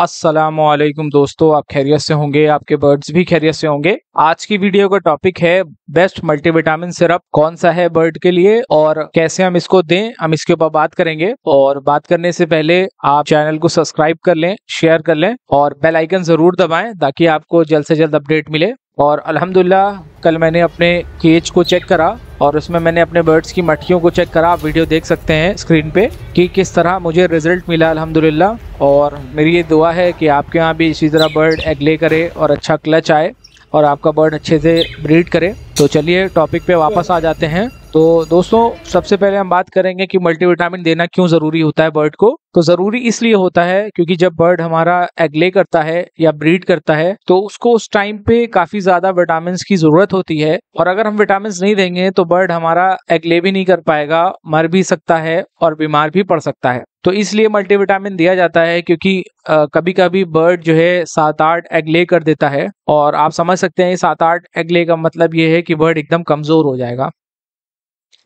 असलम दोस्तों आप खैरियत से होंगे आपके बर्ड्स भी खैरियत से होंगे आज की वीडियो का टॉपिक है बेस्ट मल्टीविटामिन सिरप कौन सा है बर्ड के लिए और कैसे हम इसको दें हम इसके ऊपर बात करेंगे और बात करने से पहले आप चैनल को सब्सक्राइब कर लें शेयर कर लें और बेल आइकन जरूर दबाएं ताकि आपको जल्द से जल्द अपडेट मिले और अल्हम्दुलिल्लाह कल मैंने अपने केज को चेक करा और उसमें मैंने अपने बर्ड्स की मट्टियों को चेक करा आप वीडियो देख सकते हैं स्क्रीन पे कि किस तरह मुझे रिजल्ट मिला अल्हम्दुलिल्लाह और मेरी ये दुआ है कि आपके यहाँ भी इसी तरह बर्ड एग ले करे और अच्छा क्लच आए और आपका बर्ड अच्छे से ब्रीड करे तो चलिए टॉपिक पे वापस आ जाते हैं तो दोस्तों सबसे पहले हम बात करेंगे कि मल्टीविटामिन देना क्यों ज़रूरी होता है बर्ड को तो ज़रूरी इसलिए होता है क्योंकि जब बर्ड हमारा एगले करता है या ब्रीड करता है तो उसको उस टाइम पे काफ़ी ज़्यादा विटामिन की ज़रूरत होती है और अगर हम विटामिन नहीं देंगे तो बर्ड हमारा एगले भी नहीं कर पाएगा मर भी सकता है और बीमार भी पड़ सकता है तो इसलिए मल्टीविटामिन दिया जाता है क्योंकि आ, कभी कभी बर्ड जो है सात आठ एग ले कर देता है और आप समझ सकते हैं सात आठ एग्ले का मतलब ये है कि बर्ड एकदम कमज़ोर हो जाएगा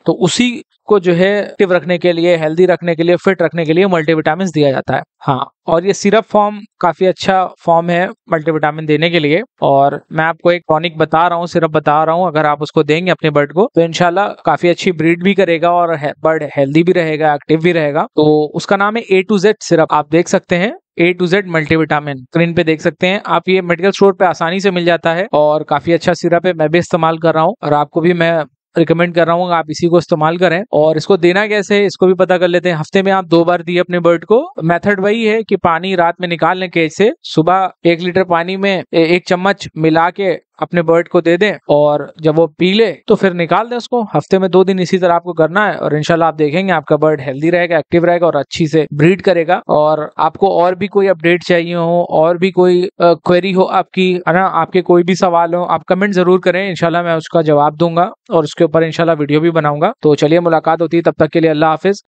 तो उसी को जो है एक्टिव रखने के लिए हेल्दी रखने के लिए फिट रखने के लिए मल्टीविटामिन दिया जाता है हाँ और ये सिरप फॉर्म काफी अच्छा फॉर्म है मल्टीविटामिन देने के लिए और मैं आपको एक टॉनिक बता रहा हूँ सिरप बता रहा हूँ अगर आप उसको देंगे अपने बर्ड को तो इनशाला काफी अच्छी ब्रीड भी करेगा और बर्ड हेल्दी भी रहेगा एक्टिव भी रहेगा तो उसका नाम है ए टू जेड सिरप आप देख सकते हैं A to Z multivitamin screen पे देख सकते हैं आप ये मेडिकल स्टोर पे आसानी से मिल जाता है और काफी अच्छा सिरप है मैं भी इस्तेमाल कर रहा हूँ और आपको भी मैं रिकमेंड कर रहा हूँ आप इसी को इस्तेमाल करें और इसको देना कैसे है इसको भी पता कर लेते हैं हफ्ते में आप दो बार दिए अपने बर्ड को मेथड वही है कि पानी रात में निकाल लें कैसे सुबह एक लीटर पानी में एक चम्मच मिला के अपने बर्ड को दे दें और जब वो पी ले तो फिर निकाल दें उसको हफ्ते में दो दिन इसी तरह आपको करना है और इनशाला आप देखेंगे आपका बर्ड हेल्दी रहेगा एक्टिव रहेगा और अच्छी से ब्रीड करेगा और आपको और भी कोई अपडेट चाहिए हो और भी कोई क्वेरी हो आपकी है ना आपके कोई भी सवाल हो आप कमेंट जरूर करें इनशाला मैं उसका जवाब दूंगा और उसके ऊपर इनशाला वीडियो भी बनाऊंगा तो चलिए मुलाकात होती है तब तक के लिए अल्लाह हाफिज